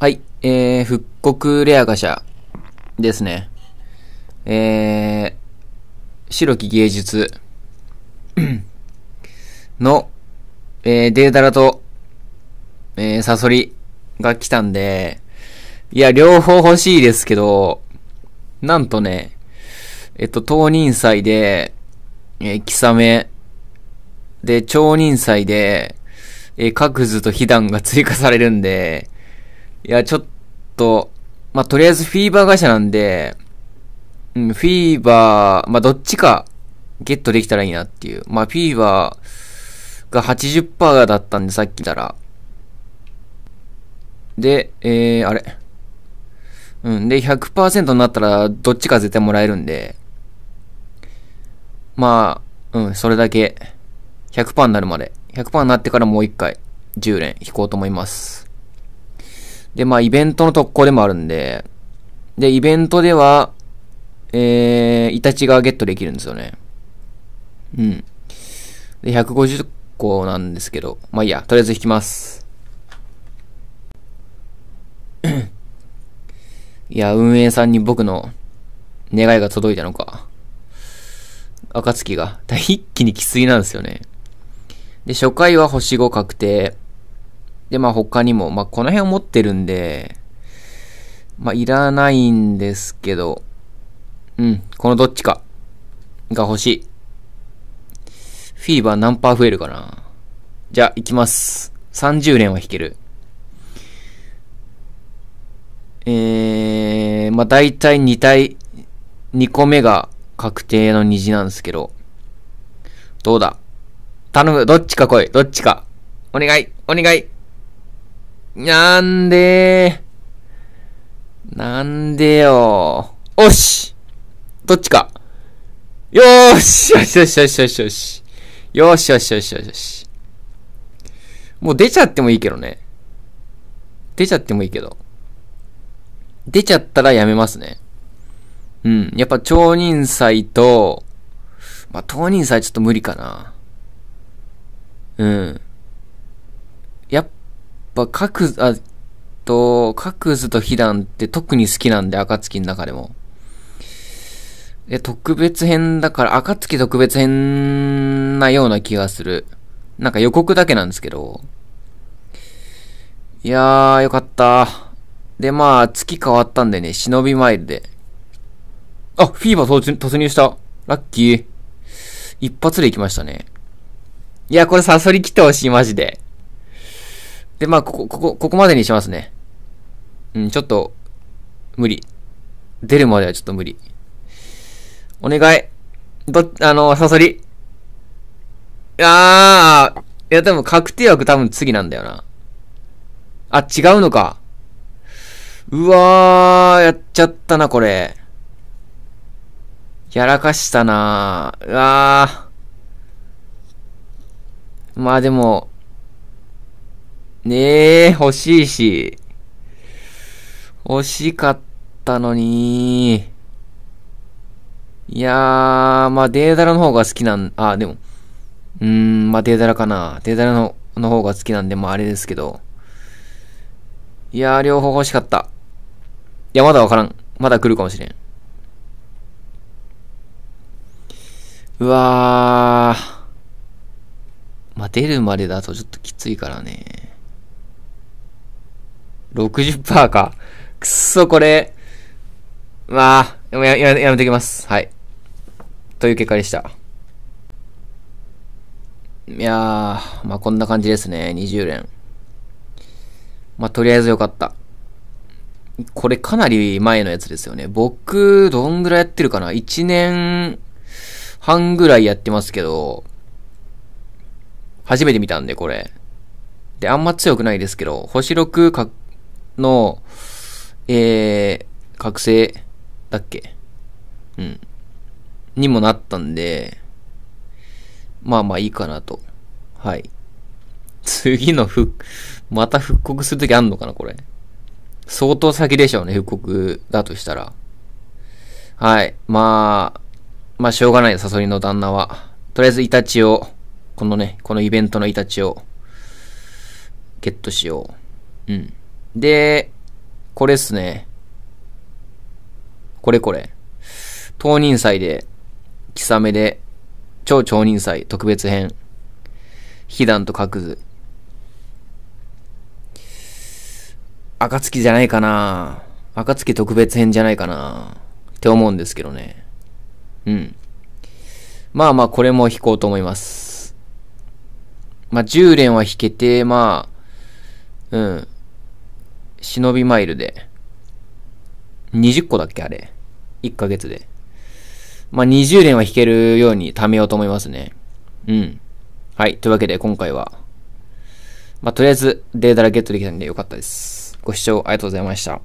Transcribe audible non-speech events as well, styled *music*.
はい。えー、復刻レアガシャですね。えー、白き芸術 *clears throat* の、えー、データラと、えー、サソリが来たんで、いや、両方欲しいですけど、なんとね、えっと、当人祭で、えー、キサメ、で、超人祭で、えー、各図と被弾が追加されるんで、いや、ちょっと、まあ、とりあえずフィーバー会社なんで、うん、フィーバー、まあ、どっちかゲットできたらいいなっていう。まあ、フィーバーが80%だったんで、さっきたら。で、えー、あれ。うん。で、100%になったら、どっちか絶対もらえるんで。まあ、うん、それだけ。100%になるまで。100%になってからもう一回、10連引こうと思います。で、まあ、イベントの特攻でもあるんで、で、イベントでは、えー、イタチがゲットできるんですよね。うん。で、150個なんですけど、まあいいや、とりあえず引きます。いや、運営さんに僕の願いが届いたのか。暁が。一気についなんですよね。で、初回は星5確定。で、まあ他にも、まあこの辺を持ってるんで、まあいらないんですけど、うん、このどっちかが欲しい。フィーバー何パー増えるかなじゃあ行きます。30連は引ける。えー、まあ大体2体、2個目が確定の虹なんですけど、どうだ頼む、どっちか来い、どっちか。お願い、お願い。なんでなんでよおしどっちかよーしよしよしよしよしよし。よしよしよしよし。もう出ちゃってもいいけどね。出ちゃってもいいけど。出ちゃったらやめますね。うん。やっぱ超人祭と、まあ、当人祭ちょっと無理かな。うん。ぱ各、あ、と、各図と被弾って特に好きなんで、暁の中でも。で、特別編だから、暁特別編なような気がする。なんか予告だけなんですけど。いやー、よかった。で、まあ、月変わったんでね、忍びマイルで。あ、フィーバー突入した。ラッキー。一発で行きましたね。いや、これサソリ来てほしい、マジで。で、まあ、ここ、ここ、ここまでにしますね。うん、ちょっと、無理。出るまではちょっと無理。お願い。ど、あの、サソリ。あー。いや、でも確定枠多分次なんだよな。あ、違うのか。うわー、やっちゃったな、これ。やらかしたなー。うわー。まあでも、ねえ、欲しいし。欲しかったのに。いやー、まあデーダラの方が好きなん、あ、でも、うーん、まあデーダラかな。デーダラのの方が好きなんで、まああれですけど。いやー、両方欲しかった。いや、まだわからん。まだ来るかもしれん。うわー。まあ、出るまでだとちょっときついからね。60%か。くっそ、これ。まあ、やややめてきます。はい。という結果でした。いやー、まあこんな感じですね。20連。まあとりあえずよかった。これかなり前のやつですよね。僕、どんぐらいやってるかな ?1 年半ぐらいやってますけど、初めて見たんで、これ。で、あんま強くないですけど、星6獲の、えー、覚醒だっけうん。にもなったんで、まあまあいいかなと。はい。*laughs* 次の復、また復刻するときあんのかなこれ。相当先でしょうね、復刻だとしたら。はい。まあ、まあしょうがない、サソリの旦那は。とりあえずイタチを、このね、このイベントのイタチを、ゲットしよう。うん。で、これっすね。これこれ。当人祭で、さめで、超超人祭特別編。悲願と各図。暁じゃないかな暁特別編じゃないかなって思うんですけどね。うん。まあまあ、これも弾こうと思います。まあ、10連は弾けて、まあ、うん。忍びマイルで、20個だっけあれ。1ヶ月で。まあ、20連は引けるように貯めようと思いますね。うん。はい。というわけで今回は、まあ、とりあえずデータがゲットできたんでよかったです。ご視聴ありがとうございました。